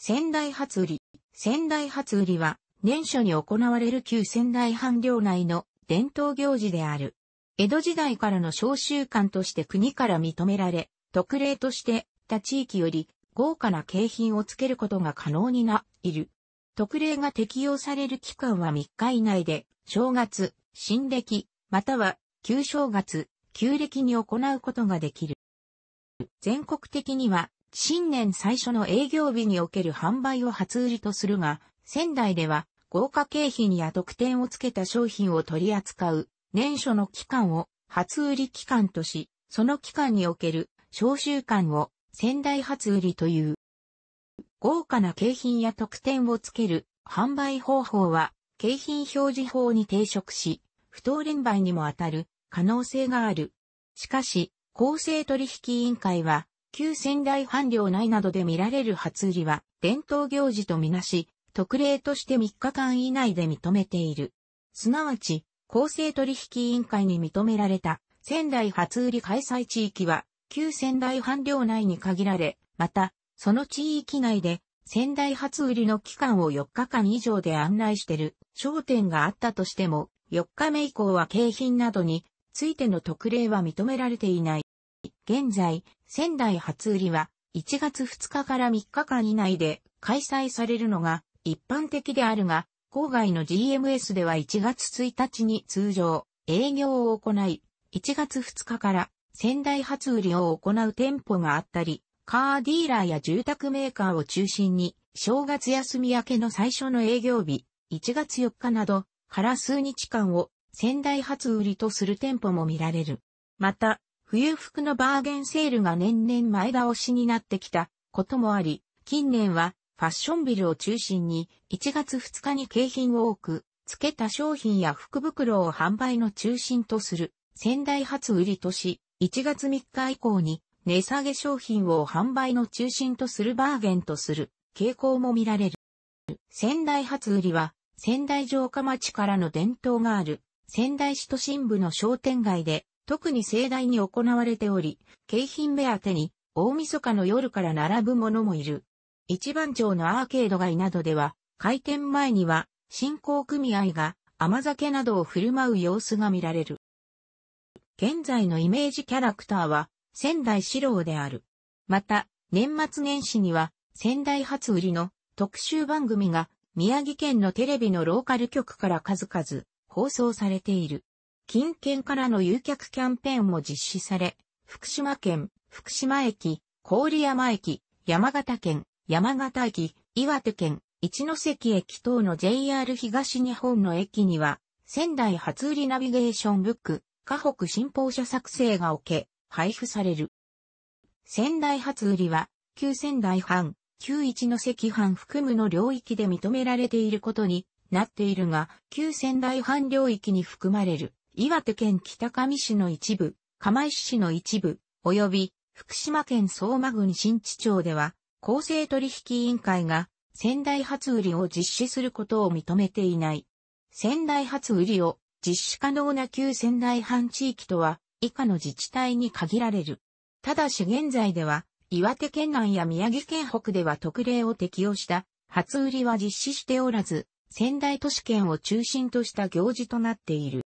仙台初売り。仙台初売りは、年初に行われる旧仙台藩領内の伝統行事である。江戸時代からの召集官として国から認められ、特例として他地域より豪華な景品をつけることが可能にな、いる。特例が適用される期間は3日以内で、正月、新暦、または旧正月、旧暦に行うことができる。全国的には新年最初の営業日における販売を初売りとするが、仙台では豪華景品や特典をつけた商品を取り扱う年初の期間を初売り期間とし、その期間における消臭間を仙台初売りという。豪華な景品や特典をつける販売方法は景品表示法に抵触し、不当連売にも当たる可能性がある。しかし、公正取引委員会は旧仙台藩領内などで見られる初売りは伝統行事とみなし、特例として3日間以内で認めている。すなわち、公正取引委員会に認められた仙台初売り開催地域は、旧仙台藩領内に限られ、また、その地域内で仙台初売りの期間を4日間以上で案内してる商店があったとしても、4日目以降は景品などについての特例は認められていない。現在、仙台初売りは1月2日から3日間以内で開催されるのが一般的であるが、郊外の GMS では1月1日に通常営業を行い、1月2日から仙台初売りを行う店舗があったり、カーディーラーや住宅メーカーを中心に、正月休み明けの最初の営業日、1月4日など、から数日間を仙台初売りとする店舗も見られる。また、冬服のバーゲンセールが年々前倒しになってきたこともあり、近年はファッションビルを中心に1月2日に景品を多く、付けた商品や福袋を販売の中心とする仙台初売りとし、1月3日以降に値下げ商品を販売の中心とするバーゲンとする傾向も見られる。仙台初売りは仙台城下町からの伝統がある仙台市都心部の商店街で特に盛大に行われており、景品目当てに、大晦日の夜から並ぶものもいる。一番町のアーケード街などでは、開店前には、振興組合が甘酒などを振る舞う様子が見られる。現在のイメージキャラクターは、仙台四郎である。また、年末年始には、仙台初売りの特集番組が、宮城県のテレビのローカル局から数々放送されている。近県からの誘客キャンペーンも実施され、福島県、福島駅、郡山駅、山形県、山形駅、岩手県、一ノ関駅等の JR 東日本の駅には、仙台初売りナビゲーションブック、河北新報社作成が置け、配布される。仙台初売りは、旧仙台藩、旧一ノ関藩含むの領域で認められていることになっているが、旧仙台藩領域に含まれる。岩手県北上市の一部、釜石市の一部、及び福島県相馬郡新地町では、公正取引委員会が仙台初売りを実施することを認めていない。仙台初売りを実施可能な旧仙台藩地域とは以下の自治体に限られる。ただし現在では岩手県南や宮城県北では特例を適用した初売りは実施しておらず、仙台都市圏を中心とした行事となっている。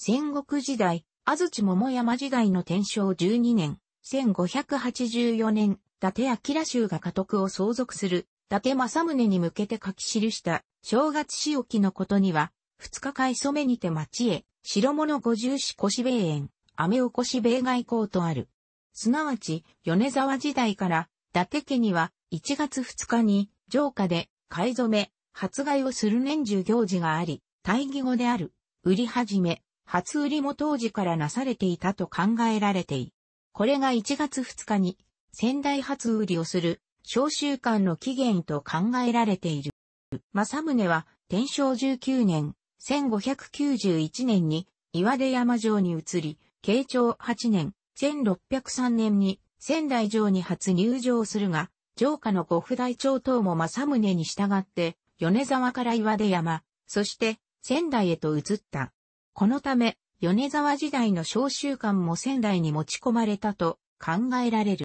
戦国時代、安土桃山時代の天正12年、1584年、伊達明州が家督を相続する、伊達政宗に向けて書き記した、正月仕置のことには、二日会初めにて町へ、白物五十四腰米園、雨おこし米外交とある。すなわち、米沢時代から、伊達家には、1月2日に、城下で、買い初め、発害をする年中行事があり、大義語である、売り始め、初売りも当時からなされていたと考えられてい。これが1月2日に仙台初売りをする召集館の起源と考えられている。正宗は天正19年、1591年に岩出山城に移り、慶長8年、1603年に仙台城に初入城するが、城下の五府大長等も正宗に従って、米沢から岩出山、そして仙台へと移った。このため、米沢時代の小習慣も仙台に持ち込まれたと考えられる。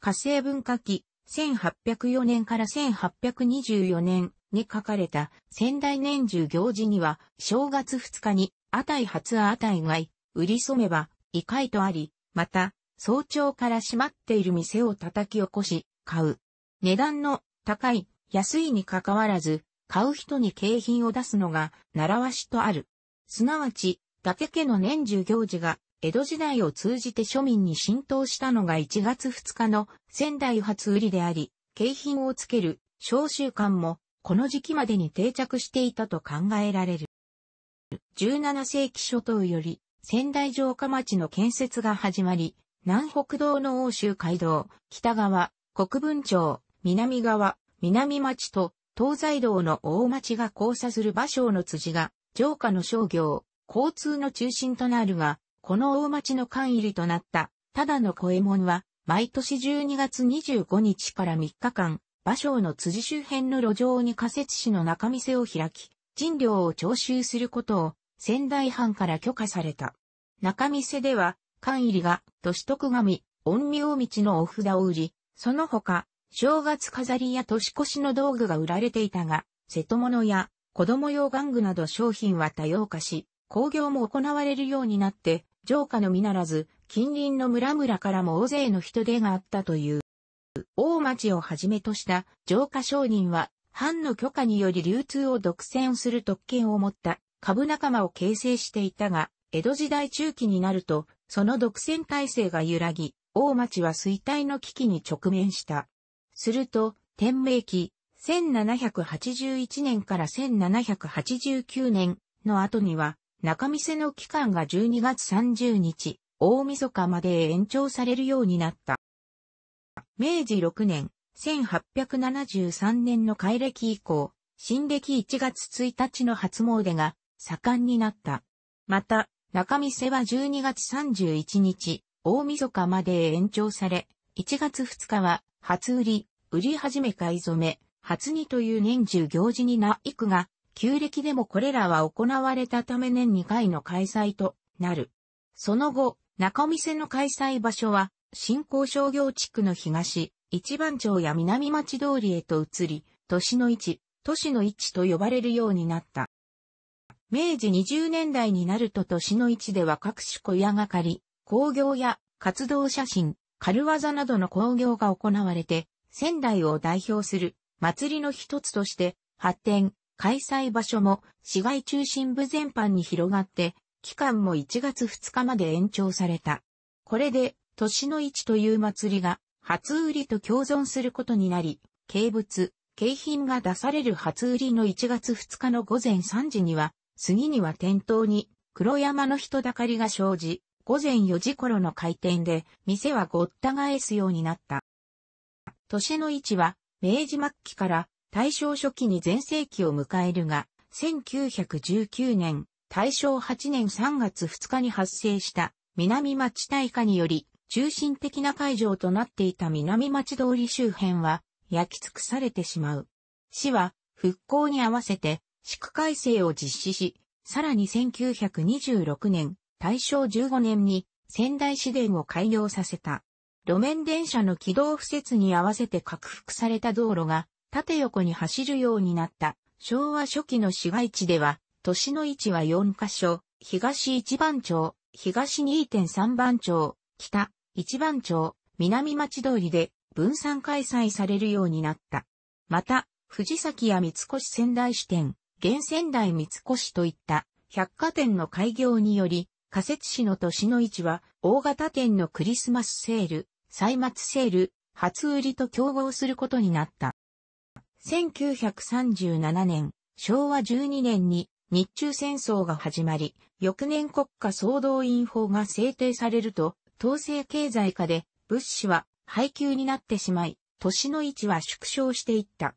火星文化期、1804年から1824年に書かれた仙台年中行事には、正月2日に、あたい初あたいがい、売り染めば、異界とあり、また、早朝から閉まっている店を叩き起こし、買う。値段の高い、安いにかかわらず、買う人に景品を出すのが、習わしとある。すなわち、伊達家の年中行事が、江戸時代を通じて庶民に浸透したのが1月2日の仙台初売りであり、景品をつける、召集館も、この時期までに定着していたと考えられる。17世紀初頭より、仙台城下町の建設が始まり、南北道の欧州街道、北側、国分町、南側、南町と、東西道の大町が交差する場所の辻が、城下の商業、交通の中心となるが、この大町の管入りとなった、ただの小右衛門は、毎年12月25日から3日間、芭蕉の辻周辺の路上に仮設市の中店を開き、賃料を徴収することを仙台藩から許可された。中店では、管入りが、都市徳神、陰陽道のお札を売り、その他、正月飾りや年越しの道具が売られていたが、瀬戸物や子供用玩具など商品は多様化し、工業も行われるようになって、城下のみならず、近隣の村々からも大勢の人手があったという。大町をはじめとした城下商人は、藩の許可により流通を独占する特権を持った株仲間を形成していたが、江戸時代中期になると、その独占体制が揺らぎ、大町は衰退の危機に直面した。すると、天明期、1781年から1789年の後には、中店の期間が12月30日、大晦日まで延長されるようになった。明治6年、1873年の改暦以降、新暦1月1日の初詣が盛んになった。また、中店は12月31日、大晦日まで延長され、1月2日は、初売り、売り始め買い染め、初にという年中行事になくが、旧暦でもこれらは行われたため年2回の開催となる。その後、中見世の開催場所は、新興商業地区の東、一番町や南町通りへと移り、都市の位置、都市の位置と呼ばれるようになった。明治20年代になると都市の位置では各種小屋がかり、工業や活動写真、軽業などの工業が行われて、仙台を代表する祭りの一つとして発展、開催場所も市街中心部全般に広がって、期間も1月2日まで延長された。これで、年の市という祭りが、初売りと共存することになり、軽物、景品が出される初売りの1月2日の午前3時には、次には店頭に黒山の人だかりが生じ、午前4時頃の開店で、店はごった返すようになった。年の市は、明治末期から大正初期に全盛期を迎えるが、1919年、大正8年3月2日に発生した南町大火により中心的な会場となっていた南町通り周辺は焼き尽くされてしまう。市は復興に合わせて地区改正を実施し、さらに1926年、大正15年に仙台市電を開業させた。路面電車の軌道敷設に合わせて拡幅された道路が縦横に走るようになった昭和初期の市街地では都市の位置は4カ所、東1番町、東2.3番町、北1番町、南町通りで分散開催されるようになった。また、藤崎や三越仙台支店、現仙台三越といった百貨店の開業により、仮設市の都市の位置は大型店のクリスマスセール、歳末セール、初売りと競合することになった。1937年、昭和12年に日中戦争が始まり、翌年国家総動員法が制定されると、統制経済下で物資は配給になってしまい、年の位置は縮小していった。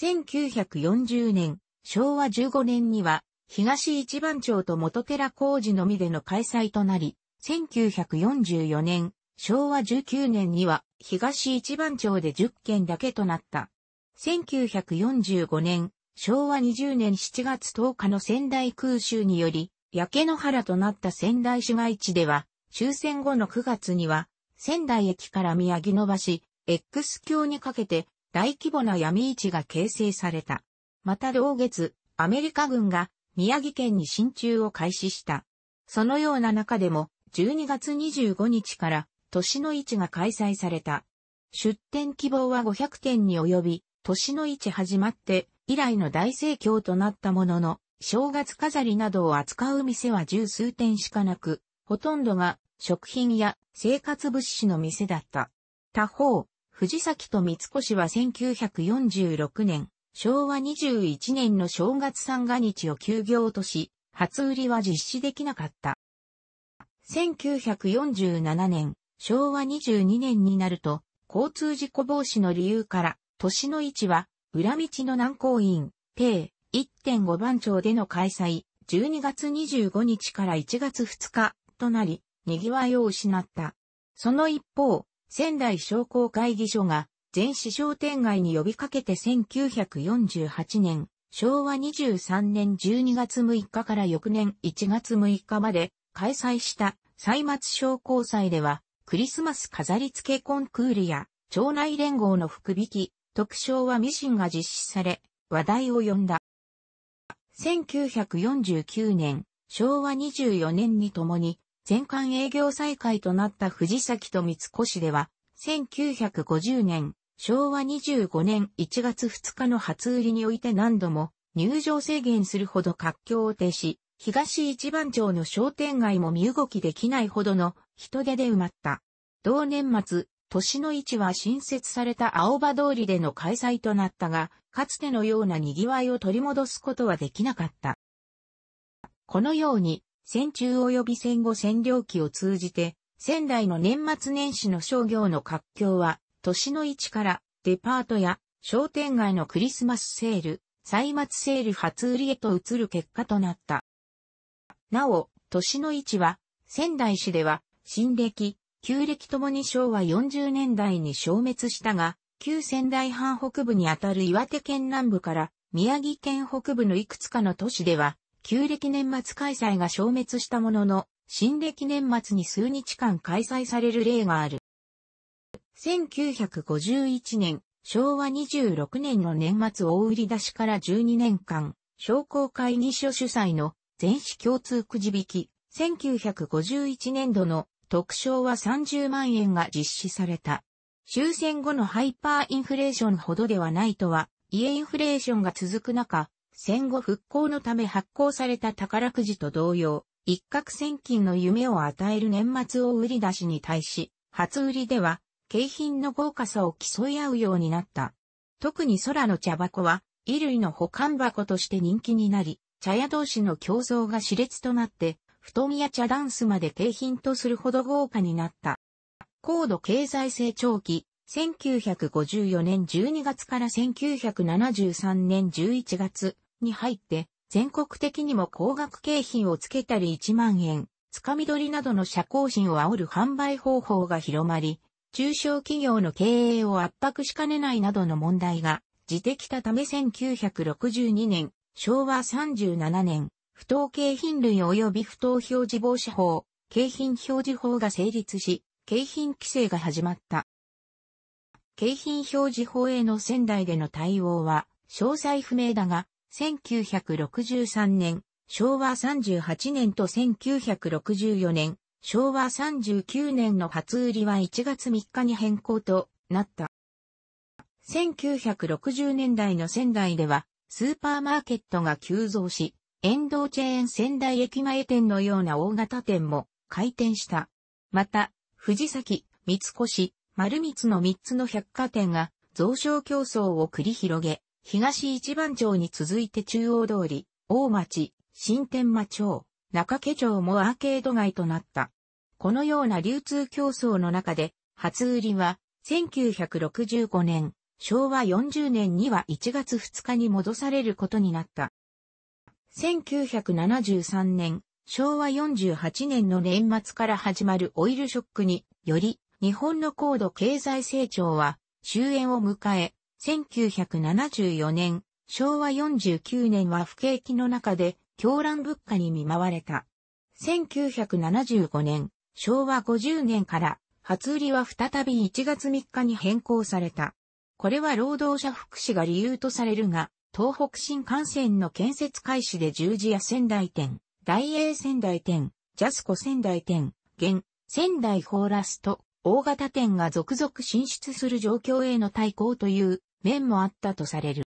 1940年、昭和15年には、東一番町と元寺工事のみでの開催となり、1944年、昭和19年には東一番町で10件だけとなった。1945年、昭和20年7月10日の仙台空襲により、焼け野原となった仙台市街地では、終戦後の9月には、仙台駅から宮城の橋、X 橋にかけて大規模な闇市が形成された。また同月、アメリカ軍が宮城県に進駐を開始した。そのような中でも、12月25日から年の市が開催された。出店希望は500店に及び、年の市始まって以来の大盛況となったものの、正月飾りなどを扱う店は十数店しかなく、ほとんどが食品や生活物資の店だった。他方、藤崎と三越は1946年、昭和21年の正月三が日を休業とし、初売りは実施できなかった。1947年、昭和22年になると、交通事故防止の理由から、年の位置は、裏道の南高院、定1.5番町での開催、12月25日から1月2日となり、賑わいを失った。その一方、仙台商工会議所が、全市商店街に呼びかけて1948年、昭和23年12月6日から翌年1月6日まで開催した歳末商工祭では、クリスマス飾り付けコンクールや、町内連合の福引き、特賞はミシンが実施され、話題を呼んだ。1949年、昭和24年にともに、全館営業再開となった藤崎と三越では、1950年、昭和25年1月2日の初売りにおいて何度も入場制限するほど活況を呈し、東一番町の商店街も身動きできないほどの人手で埋まった。同年末、年の市は新設された青葉通りでの開催となったが、かつてのような賑わいを取り戻すことはできなかった。このように、戦中及び戦後占領期を通じて、仙台の年末年始の商業の活況は、年の市からデパートや商店街のクリスマスセール、歳末セール初売りへと移る結果となった。なお、年の市は、仙台市では新暦、旧暦ともに昭和40年代に消滅したが、旧仙台藩北部にあたる岩手県南部から宮城県北部のいくつかの都市では、旧暦年末開催が消滅したものの、新暦年末に数日間開催される例がある。1951年、昭和26年の年末大売り出しから12年間、商工会議所主催の全市共通くじ引き、1951年度の特賞は30万円が実施された。終戦後のハイパーインフレーションほどではないとは、家インフレーションが続く中、戦後復興のため発行された宝くじと同様、一攫千金の夢を与える年末を売り出しに対し、初売りでは、景品の豪華さを競い合うようになった。特に空の茶箱は、衣類の保管箱として人気になり、茶屋同士の競争が熾烈となって、布団や茶ダンスまで景品とするほど豪華になった。高度経済成長期、1954年12月から1973年11月に入って、全国的にも高額景品をつけたり1万円、つかみ取りなどの社交心を煽る販売方法が広まり、中小企業の経営を圧迫しかねないなどの問題が、自適たため1962年、昭和37年、不当景品類及び不当表示防止法、景品表示法が成立し、景品規制が始まった。景品表示法への仙台での対応は、詳細不明だが、1963年、昭和38年と1964年、昭和39年の初売りは1月3日に変更となった。1960年代の仙台では、スーパーマーケットが急増し、沿道チェーン仙台駅前店のような大型店も開店した。また、藤崎、三越、丸光の3つの百貨店が増床競争を繰り広げ、東一番町に続いて中央通り、大町、新天間町、中家町もアーケード街となった。このような流通競争の中で、初売りは、1965年、昭和40年には1月2日に戻されることになった。1973年、昭和48年の年末から始まるオイルショックにより、日本の高度経済成長は終焉を迎え、1974年、昭和49年は不景気の中で狂乱物価に見舞われた。1975年、昭和50年から初売りは再び1月3日に変更された。これは労働者福祉が理由とされるが、東北新幹線の建設開始で十字屋仙台店、大英仙台店、ジャスコ仙台店、現、仙台ホーラスと大型店が続々進出する状況への対抗という面もあったとされる。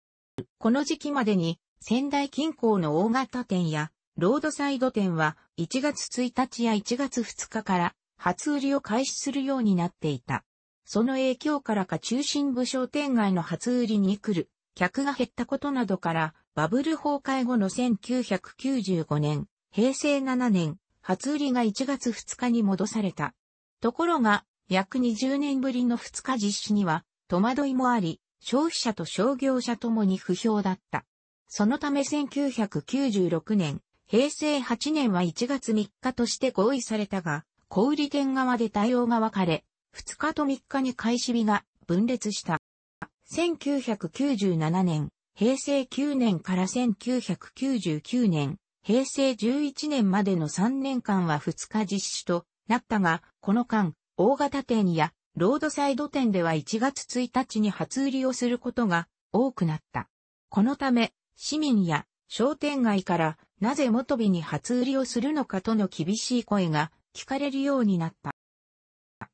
この時期までに仙台近郊の大型店やロードサイド店は1月1日や1月2日から初売りを開始するようになっていた。その影響からか中心部商店街の初売りに来る客が減ったことなどから、バブル崩壊後の1995年、平成7年、初売りが1月2日に戻された。ところが、約20年ぶりの2日実施には、戸惑いもあり、消費者と商業者ともに不評だった。そのため1996年、平成8年は1月3日として合意されたが、小売店側で対応が分かれ、2日と3日に開始日が分裂した。1997年、平成9年から1999年、平成11年までの3年間は2日実施となったが、この間、大型店やロードサイド店では1月1日に初売りをすることが多くなった。このため、市民や商店街からなぜ元日に初売りをするのかとの厳しい声が聞かれるようになった。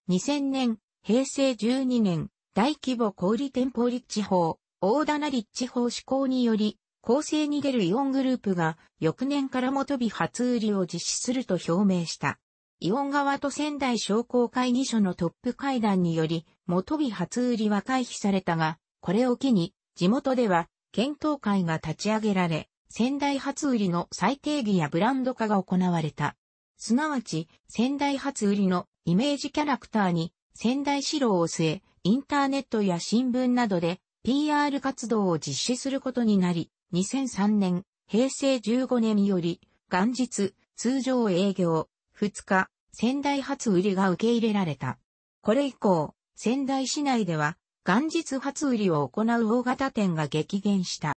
2000年、平成12年、大規模小売店舗立地法、大棚立地法施行により、構成に出るイオングループが、翌年から元日初売りを実施すると表明した。イオン側と仙台商工会議所のトップ会談により、元日初売りは回避されたが、これを機に、地元では、検討会が立ち上げられ、仙台初売りの再定義やブランド化が行われた。すなわち、仙台初売りのイメージキャラクターに仙台四郎を据え、インターネットや新聞などで PR 活動を実施することになり、2003年、平成15年より、元日、通常営業、2日、仙台初売りが受け入れられた。これ以降、仙台市内では、元日初売りを行う大型店が激減した。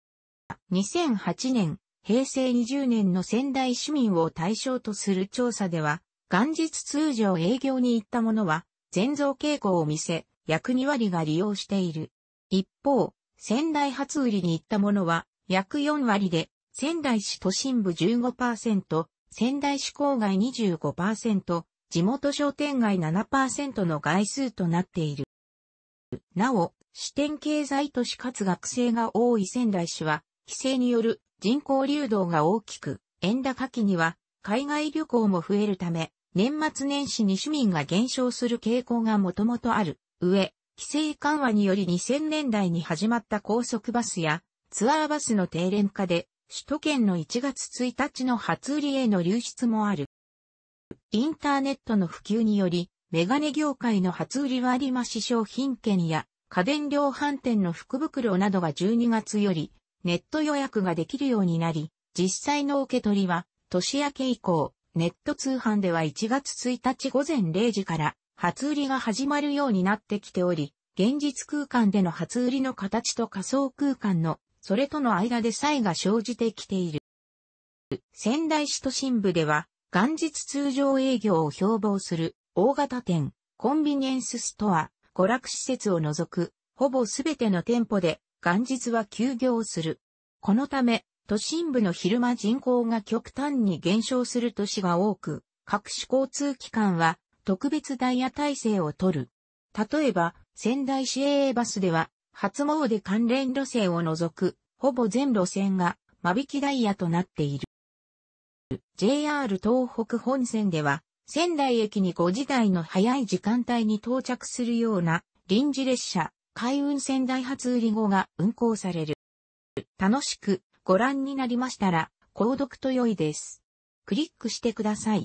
2008年、平成20年の仙台市民を対象とする調査では、元日通常営業に行った者は、全増傾向を見せ、約2割が利用している。一方、仙台初売りに行ったものは約4割で、仙台市都心部15%、仙台市郊外25%、地元商店街7%の外数となっている。なお、支店経済都市かつ学生が多い仙台市は、規制による人口流動が大きく、円高期には海外旅行も増えるため、年末年始に市民が減少する傾向がもともとある。上、規制緩和により2000年代に始まった高速バスやツアーバスの低廉化で首都圏の1月1日の初売りへの流出もある。インターネットの普及により、メガネ業界の初売り割増商品券や家電量販店の福袋などが12月よりネット予約ができるようになり、実際の受け取りは年明け以降、ネット通販では1月1日午前0時から初売りが始まるようになってきており、現実空間での初売りの形と仮想空間の、それとの間で差異が生じてきている。仙台市都心部では、元日通常営業を標榜する、大型店、コンビニエンスストア、娯楽施設を除く、ほぼすべての店舗で、元日は休業する。このため、都心部の昼間人口が極端に減少する都市が多く、各種交通機関は特別ダイヤ体制をとる。例えば、仙台市営バスでは、初詣関連路線を除く、ほぼ全路線が間引きダイヤとなっている。JR 東北本線では、仙台駅に5時台の早い時間帯に到着するような臨時列車、海運仙台発売り号が運行される。楽しくご覧になりましたら、購読と良いです。クリックしてください。